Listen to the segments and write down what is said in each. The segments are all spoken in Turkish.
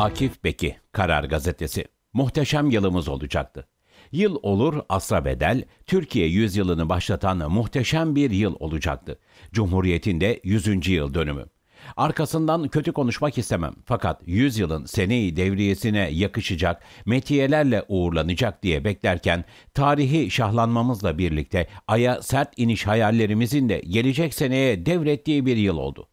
Akif Beki, Karar Gazetesi. Muhteşem yılımız olacaktı. Yıl olur asra bedel, Türkiye yüzyılını başlatan muhteşem bir yıl olacaktı. Cumhuriyetin de 100. yıl dönümü. Arkasından kötü konuşmak istemem fakat 100 yılın seneyi devriyesine yakışacak metiyelerle uğurlanacak diye beklerken tarihi şahlanmamızla birlikte aya sert iniş hayallerimizin de gelecek seneye devrettiği bir yıl oldu.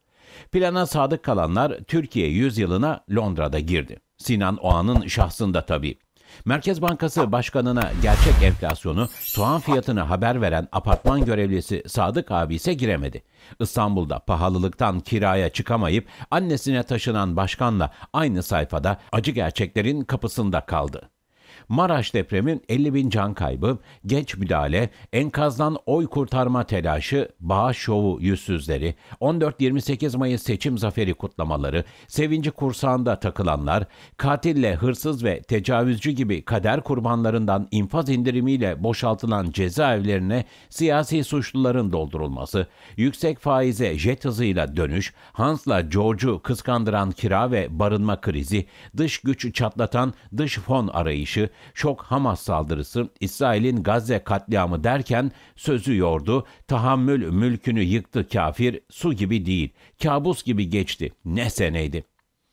Plana sadık kalanlar Türkiye yılına Londra'da girdi. Sinan Oğan'ın şahsında tabii. Merkez Bankası Başkanı'na gerçek enflasyonu, soğan fiyatını haber veren apartman görevlisi Sadık abi ise giremedi. İstanbul'da pahalılıktan kiraya çıkamayıp annesine taşınan başkanla aynı sayfada acı gerçeklerin kapısında kaldı. Maraş depremin 50 bin can kaybı, geç müdahale, enkazdan oy kurtarma telaşı, bağış şovu yüzsüzleri, 14-28 Mayıs seçim zaferi kutlamaları, sevinci kursağında takılanlar, katille hırsız ve tecavüzcü gibi kader kurbanlarından infaz indirimiyle boşaltılan cezaevlerine siyasi suçluların doldurulması, yüksek faize jet hızıyla dönüş, Hans'la George'u kıskandıran kira ve barınma krizi, dış güç çatlatan dış fon arayışı, şok Hamas saldırısı, İsrail'in Gazze katliamı derken sözü yordu, tahammül mülkünü yıktı kafir, su gibi değil, kabus gibi geçti, ne seneydi.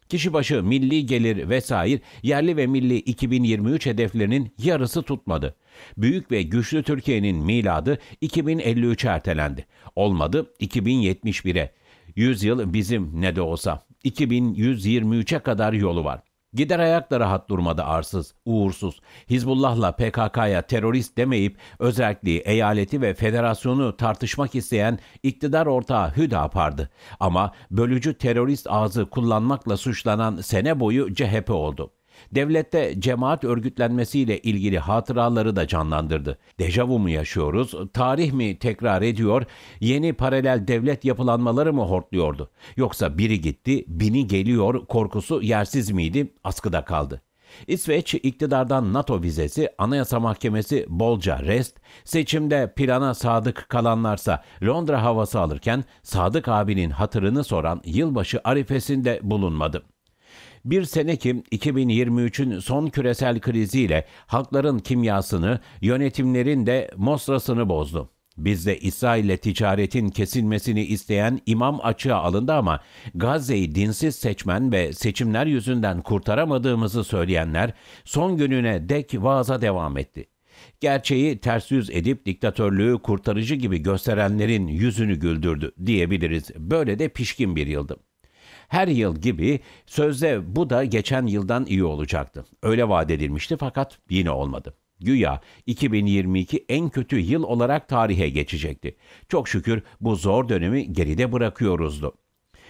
Kişi başı milli gelir vesaire yerli ve milli 2023 hedeflerinin yarısı tutmadı. Büyük ve güçlü Türkiye'nin miladı 2053'e ertelendi. Olmadı 2071'e. yıl bizim ne de olsa. 2123'e kadar yolu var. Gider ayakla rahat durmadı arsız, uğursuz. Hizbullah'la PKK'ya terörist demeyip özelliği, eyaleti ve federasyonu tartışmak isteyen iktidar ortağı Hüdapar'dı. Ama bölücü terörist ağzı kullanmakla suçlanan sene boyu CHP oldu. Devlette cemaat örgütlenmesiyle ilgili hatıraları da canlandırdı. Dejavu mu yaşıyoruz, tarih mi tekrar ediyor, yeni paralel devlet yapılanmaları mı hortluyordu? Yoksa biri gitti, bini geliyor korkusu yersiz miydi, askıda kaldı. İsveç iktidardan NATO vizesi, Anayasa Mahkemesi bolca rest, seçimde plana sadık kalanlarsa Londra havası alırken Sadık abinin hatırını soran yılbaşı arifesinde bulunmadı. Bir sene kim 2023'ün son küresel kriziyle halkların kimyasını, yönetimlerin de mosrasını bozdu. Bizde İsrail'le ticaretin kesilmesini isteyen imam açığa alındı ama Gazze'yi dinsiz seçmen ve seçimler yüzünden kurtaramadığımızı söyleyenler son gününe dek vaaza devam etti. Gerçeği ters yüz edip diktatörlüğü kurtarıcı gibi gösterenlerin yüzünü güldürdü diyebiliriz. Böyle de pişkin bir yıldım. Her yıl gibi sözde bu da geçen yıldan iyi olacaktı. Öyle vaat edilmişti fakat yine olmadı. Güya 2022 en kötü yıl olarak tarihe geçecekti. Çok şükür bu zor dönemi geride bırakıyoruzdu.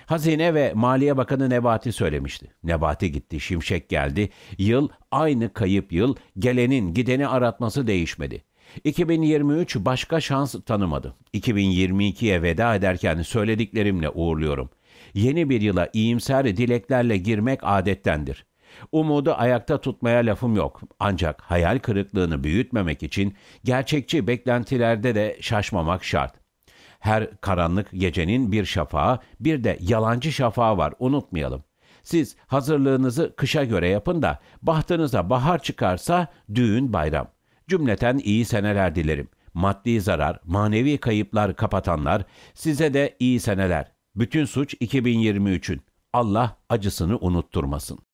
Hazine ve Maliye Bakanı Nebati söylemişti. Nebati gitti, Şimşek geldi. Yıl aynı kayıp yıl, gelenin gideni aratması değişmedi. 2023 başka şans tanımadı. 2022'ye veda ederken söylediklerimle uğurluyorum. Yeni bir yıla iyimser dileklerle girmek adettendir. Umudu ayakta tutmaya lafım yok. Ancak hayal kırıklığını büyütmemek için gerçekçi beklentilerde de şaşmamak şart. Her karanlık gecenin bir şafağı, bir de yalancı şafağı var unutmayalım. Siz hazırlığınızı kışa göre yapın da bahtınıza bahar çıkarsa düğün bayram. Cümleten iyi seneler dilerim. Maddi zarar, manevi kayıplar kapatanlar size de iyi seneler. Bütün suç 2023'ün. Allah acısını unutturmasın.